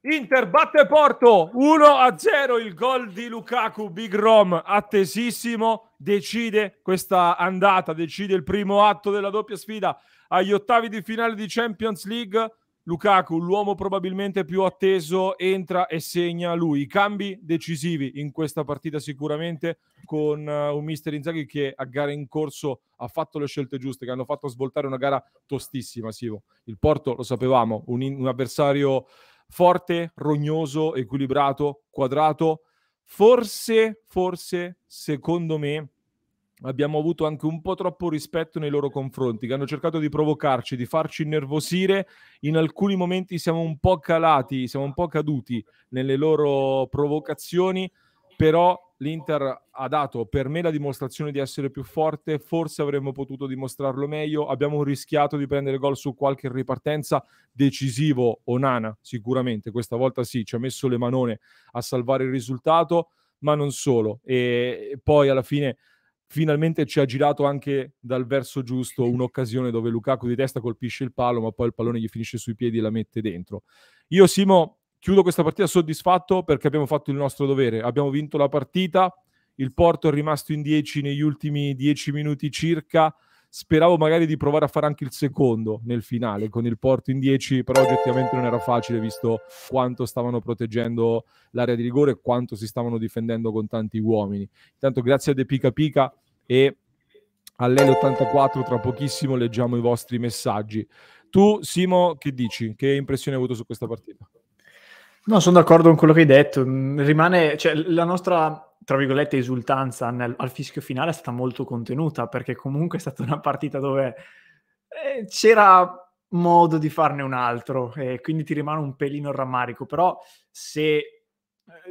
Inter batte Porto 1 0 il gol di Lukaku Big Rom attesissimo decide questa andata decide il primo atto della doppia sfida agli ottavi di finale di Champions League Lukaku l'uomo probabilmente più atteso entra e segna lui i cambi decisivi in questa partita sicuramente con eh, un mister Inzaghi che a gare in corso ha fatto le scelte giuste che hanno fatto svoltare una gara tostissima Sivo. il Porto lo sapevamo un, un avversario forte, rognoso, equilibrato, quadrato. Forse, forse, secondo me, abbiamo avuto anche un po' troppo rispetto nei loro confronti, che hanno cercato di provocarci, di farci innervosire. In alcuni momenti siamo un po' calati, siamo un po' caduti nelle loro provocazioni però l'Inter ha dato per me la dimostrazione di essere più forte, forse avremmo potuto dimostrarlo meglio, abbiamo rischiato di prendere gol su qualche ripartenza decisivo Onana sicuramente, questa volta sì, ci ha messo le manone a salvare il risultato, ma non solo e poi alla fine finalmente ci ha girato anche dal verso giusto un'occasione dove Lukaku di testa colpisce il palo, ma poi il pallone gli finisce sui piedi e la mette dentro. Io Simo chiudo questa partita soddisfatto perché abbiamo fatto il nostro dovere. Abbiamo vinto la partita, il Porto è rimasto in 10 negli ultimi 10 minuti circa. Speravo magari di provare a fare anche il secondo nel finale con il Porto in 10, però oggettivamente non era facile visto quanto stavano proteggendo l'area di rigore e quanto si stavano difendendo con tanti uomini. Intanto grazie a De Pica Pica e all'L84 tra pochissimo leggiamo i vostri messaggi. Tu Simo che dici? Che impressione hai avuto su questa partita? No, sono d'accordo con quello che hai detto. Mm, rimane, cioè, la nostra tra virgolette, esultanza nel, al fischio finale è stata molto contenuta, perché comunque è stata una partita dove eh, c'era modo di farne un altro, e quindi ti rimane un pelino il rammarico. Però se eh,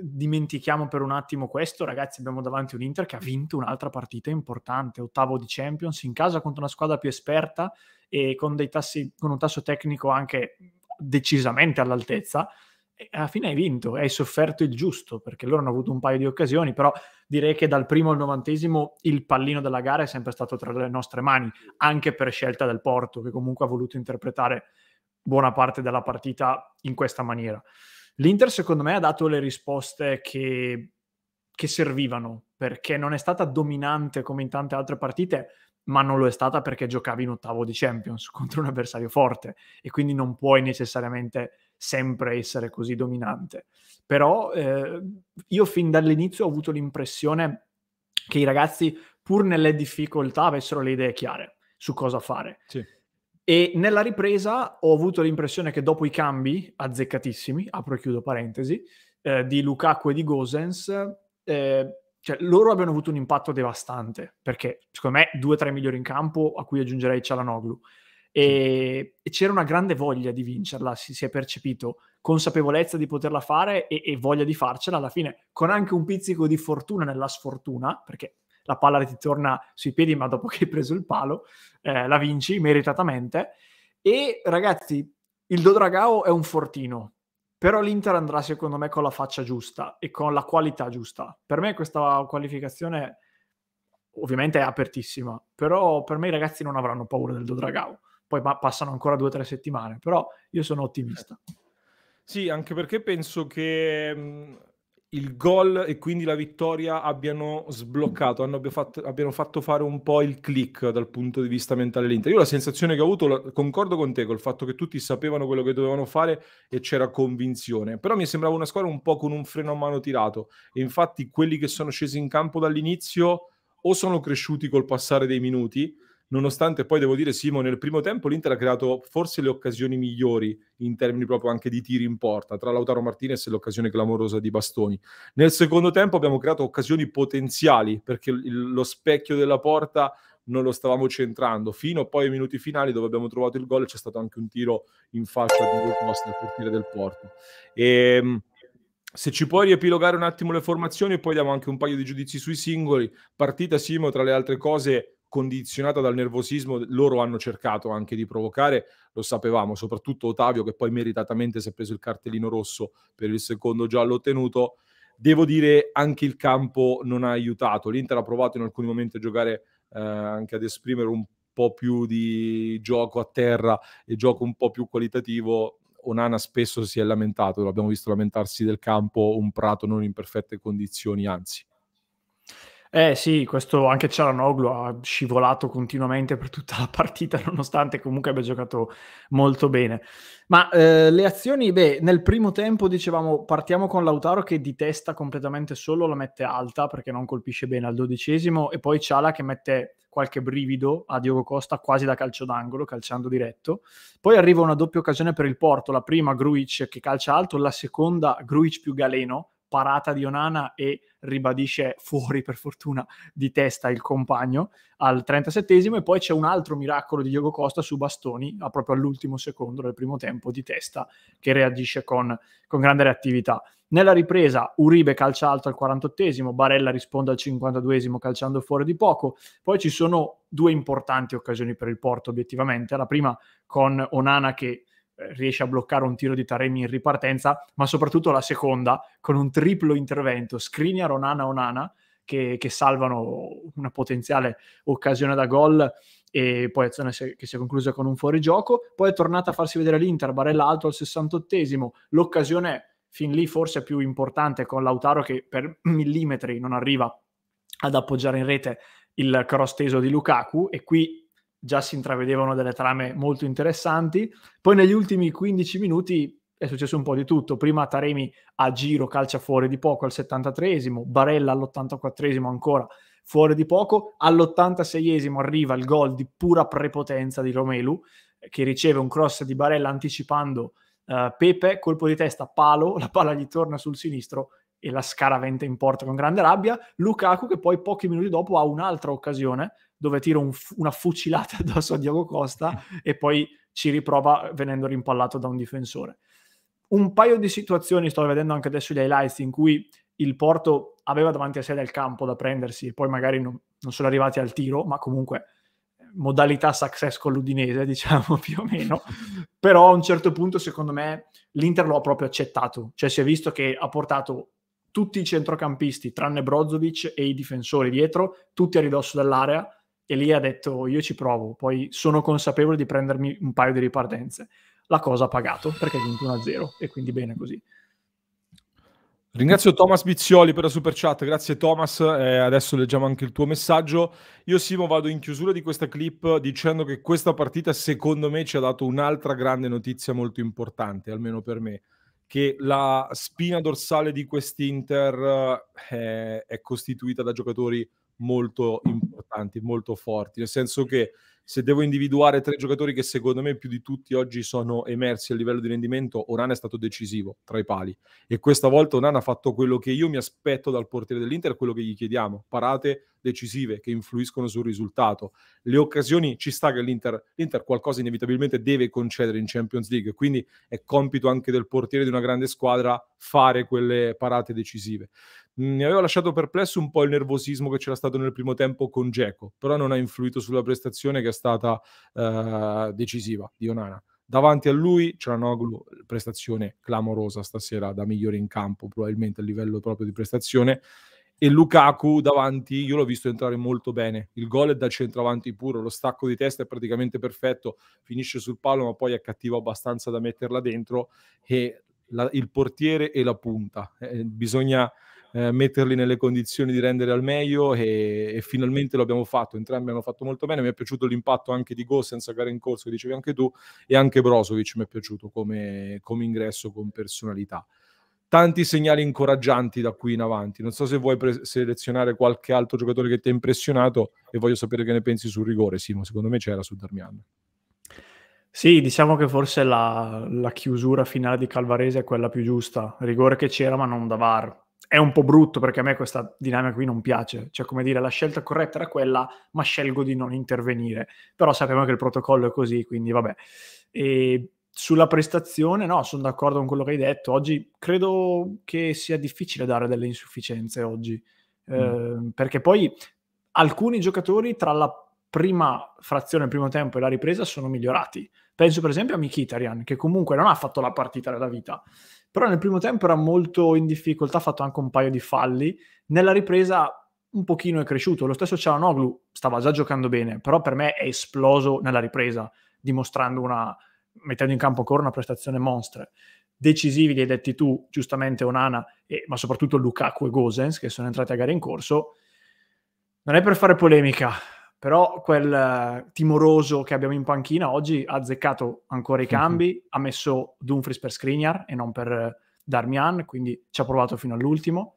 dimentichiamo per un attimo questo, ragazzi, abbiamo davanti un Inter che ha vinto un'altra partita importante, ottavo di Champions, in casa contro una squadra più esperta e con, tassi, con un tasso tecnico anche decisamente all'altezza alla fine hai vinto, hai sofferto il giusto, perché loro hanno avuto un paio di occasioni, però direi che dal primo al novantesimo il pallino della gara è sempre stato tra le nostre mani, anche per scelta del Porto, che comunque ha voluto interpretare buona parte della partita in questa maniera. L'Inter secondo me ha dato le risposte che, che servivano, perché non è stata dominante come in tante altre partite, ma non lo è stata perché giocavi in ottavo di Champions contro un avversario forte e quindi non puoi necessariamente sempre essere così dominante. Però eh, io fin dall'inizio ho avuto l'impressione che i ragazzi, pur nelle difficoltà, avessero le idee chiare su cosa fare. Sì. E nella ripresa ho avuto l'impressione che dopo i cambi azzeccatissimi, apro e chiudo parentesi, eh, di Lukaku e di Gosens, eh, cioè, loro abbiano avuto un impatto devastante, perché secondo me due o tre migliori in campo, a cui aggiungerei Cialanoglu, e, e c'era una grande voglia di vincerla, si, si, è percepito, consapevolezza di poterla fare e, e voglia di farcela alla fine, con anche un pizzico di fortuna nella sfortuna, perché la palla ti torna sui piedi, ma dopo che hai preso il palo eh, la vinci meritatamente. E ragazzi, il Dodragao è un fortino, però l'Inter andrà secondo me con la faccia giusta e con la qualità giusta. Per me questa qualificazione ovviamente è apertissima, però per me i ragazzi non avranno paura del Dodragao poi ma- passano ancora due o tre settimane, però io sono ottimista. Sì, anche perché penso che mm, il gol e quindi la vittoria abbiano sbloccato, hanno, fatto, abbiano fatto fare un po' il click dal punto di vista mentale dell'Inter. Io la sensazione che ho avuto, concordo con te, col fatto che tutti sapevano quello che dovevano fare e c'era convinzione, però mi sembrava una squadra un po' con un freno a mano tirato e infatti quelli che sono scesi in campo dall'inizio o sono cresciuti col passare dei minuti, nonostante poi devo dire Simo nel primo tempo l'Inter ha creato forse le occasioni migliori in termini proprio anche di tiri in porta tra Lautaro Martinez e l'occasione clamorosa di Bastoni nel secondo tempo abbiamo creato occasioni potenziali perché il, lo specchio della porta non lo stavamo centrando fino poi ai minuti finali dove abbiamo trovato il gol c'è stato anche un tiro in faccia di Wilkos nel portiere del Porto e, ehm, se ci puoi riepilogare un attimo le formazioni e poi diamo anche un paio di giudizi sui singoli partita Simo tra le altre cose condizionata dal nervosismo loro hanno cercato anche di provocare, lo sapevamo, soprattutto Ottavio che poi meritatamente si è preso il cartellino rosso per il secondo giallo ottenuto. Devo dire anche il campo non ha aiutato, l'Inter ha provato in alcuni momenti a giocare eh, anche ad esprimere un po' più di gioco a terra e gioco un po' più qualitativo, Onana spesso si è lamentato, l'abbiamo visto lamentarsi del campo, un prato non in perfette condizioni, anzi. Eh sì, questo anche Cialanoglu ha scivolato continuamente per tutta la partita, nonostante comunque abbia giocato molto bene. Ma eh, le azioni, beh, nel primo tempo dicevamo partiamo con Lautaro che di testa completamente solo la mette alta perché non colpisce bene al dodicesimo e poi Ciala che mette qualche brivido a Diogo Costa quasi da calcio d'angolo, calciando diretto. Poi arriva una doppia occasione per il Porto, la prima Gruic che calcia alto, la seconda Gruic più Galeno, parata di Onana e ribadisce fuori per fortuna di testa il compagno al 37esimo e poi c'è un altro miracolo di Diego Costa su Bastoni a proprio all'ultimo secondo del primo tempo di testa che reagisce con, con grande reattività. Nella ripresa Uribe calcia alto al 48esimo, Barella risponde al 52esimo calciando fuori di poco, poi ci sono due importanti occasioni per il Porto obiettivamente, la prima con Onana che riesce a bloccare un tiro di Taremi in ripartenza, ma soprattutto la seconda con un triplo intervento, Skriniar, Onana, Onana, che, che salvano una potenziale occasione da gol e poi azione che si è conclusa con un fuorigioco, poi è tornata a farsi vedere l'Inter, Barella alto al 68esimo, l'occasione fin lì forse più importante con Lautaro che per millimetri non arriva ad appoggiare in rete il cross teso di Lukaku e qui già si intravedevano delle trame molto interessanti. Poi negli ultimi 15 minuti è successo un po' di tutto. Prima Taremi a giro calcia fuori di poco al 73esimo, Barella all'84esimo ancora fuori di poco, all'86esimo arriva il gol di pura prepotenza di Romelu che riceve un cross di Barella anticipando Uh, Pepe, colpo di testa, palo, la palla gli torna sul sinistro e la scaraventa in porta con grande rabbia. Lukaku che poi pochi minuti dopo ha un'altra occasione dove tira un, una fucilata addosso a Diogo Costa e poi ci riprova venendo rimpallato da un difensore. Un paio di situazioni, sto vedendo anche adesso gli highlights, in cui il Porto aveva davanti a sé del campo da prendersi e poi magari non, non sono arrivati al tiro, ma comunque eh, modalità success con l'Udinese, diciamo più o meno, però a un certo punto secondo me l'Inter lo ha proprio accettato, cioè si è visto che ha portato tutti i centrocampisti, tranne Brozovic e i difensori dietro, tutti a ridosso dell'area, e lì ha detto io ci provo, poi sono consapevole di prendermi un paio di ripartenze. La cosa ha pagato perché è vinto 1-0 e quindi bene così. Ringrazio Thomas Bizzioli per la super chat, grazie Thomas, eh, adesso leggiamo anche il tuo messaggio. Io Simo vado in chiusura di questa clip dicendo che questa partita secondo me ci ha dato un'altra grande notizia molto importante, almeno per me che la spina dorsale di quest'Inter è, eh, è costituita da giocatori molto importanti, molto forti, nel senso che se devo individuare tre giocatori che secondo me più di tutti oggi sono emersi a livello di rendimento, Orana è stato decisivo tra i pali e questa volta Orana ha fatto quello che io mi aspetto dal portiere dell'Inter, quello che gli chiediamo, parate decisive che influiscono sul risultato. Le occasioni ci sta che l'Inter, l'Inter qualcosa inevitabilmente deve concedere in Champions League, quindi è compito anche del portiere di una grande squadra fare quelle parate decisive. Mi aveva lasciato perplesso un po' il nervosismo che c'era stato nel primo tempo con Geco, però non ha influito sulla prestazione che è stata eh, decisiva di Onana. Davanti a lui Cianoglu, prestazione clamorosa stasera da migliore in campo, probabilmente a livello proprio di prestazione. E Lukaku davanti, io l'ho visto entrare molto bene. Il gol è da centravanti puro, lo stacco di testa è praticamente perfetto, finisce sul palo, ma poi è cattivo abbastanza da metterla dentro. E la, il portiere e la punta. Eh, bisogna eh, metterli nelle condizioni di rendere al meglio e, e, finalmente lo abbiamo fatto, entrambi hanno fatto molto bene, mi è piaciuto l'impatto anche di Go senza gara in corso, che dicevi anche tu, e anche Brosovic mi è piaciuto come, come ingresso, con personalità tanti segnali incoraggianti da qui in avanti. Non so se vuoi pre- selezionare qualche altro giocatore che ti ha impressionato e voglio sapere che ne pensi sul rigore, Simo. Secondo me c'era su Darmian. Sì, diciamo che forse la, la, chiusura finale di Calvarese è quella più giusta. Rigore che c'era, ma non da VAR è un po' brutto perché a me questa dinamica qui non piace, cioè come dire la scelta corretta era quella, ma scelgo di non intervenire, però sappiamo che il protocollo è così, quindi vabbè. E sulla prestazione, no, sono d'accordo con quello che hai detto, oggi credo che sia difficile dare delle insufficienze oggi, mm. eh, perché poi alcuni giocatori tra la prima frazione, il primo tempo e la ripresa sono migliorati. Penso per esempio a Mikitarian, che comunque non ha fatto la partita della vita, però nel primo tempo era molto in difficoltà, ha fatto anche un paio di falli. Nella ripresa un pochino è cresciuto. Lo stesso Cialanoglu stava già giocando bene, però per me è esploso nella ripresa, dimostrando una, mettendo in campo ancora una prestazione monstre. Decisivi li hai detti tu, giustamente Onana, e, ma soprattutto Lukaku e Gosens, che sono entrati a gara in corso. Non è per fare polemica, però quel uh, timoroso che abbiamo in panchina oggi ha azzeccato ancora i mhm. cambi, mm-hmm. ha messo Dumfries per Skriniar e non per uh, Darmian, quindi ci ha provato fino all'ultimo.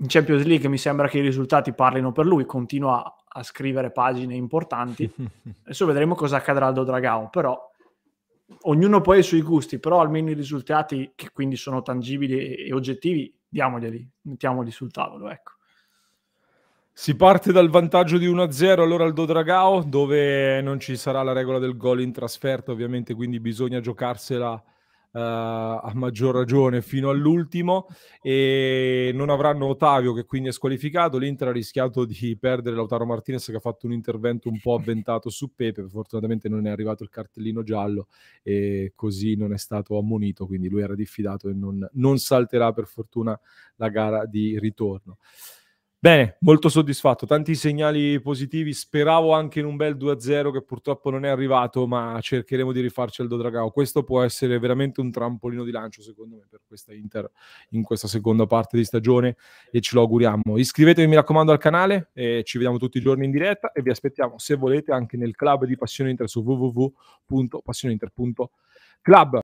In Champions League mi sembra che i risultati parlino per lui, continua a, scrivere pagine importanti. Adesso vedremo cosa accadrà al Dodragao, però ognuno poi ha i suoi gusti, però almeno i risultati che quindi sono tangibili e, e oggettivi, diamoglieli, mettiamoli sul tavolo, ecco. Si parte dal vantaggio di 1-0 allora al Dodragao, dove non ci sarà la regola del gol in trasferta, ovviamente, quindi bisogna giocarsela eh, a maggior ragione fino all'ultimo. E non avranno Ottavio, che quindi è squalificato. L'Inter ha rischiato di perdere Lautaro Martinez, che ha fatto un intervento un po' avventato su Pepe. Fortunatamente non è arrivato il cartellino giallo e così non è stato ammonito. Quindi lui era diffidato e non, non salterà per fortuna la gara di ritorno. Bene, molto soddisfatto, tanti segnali positivi, speravo anche in un bel 2-0 che purtroppo non è arrivato, ma cercheremo di rifarci al Dodragao. Questo può essere veramente un trampolino di lancio secondo me per questa Inter in questa seconda parte di stagione e ce lo auguriamo. Iscrivetevi mi raccomando al canale, ci vediamo tutti i giorni in diretta e vi aspettiamo se volete anche nel club di Passione Inter su www.passioneinter.club.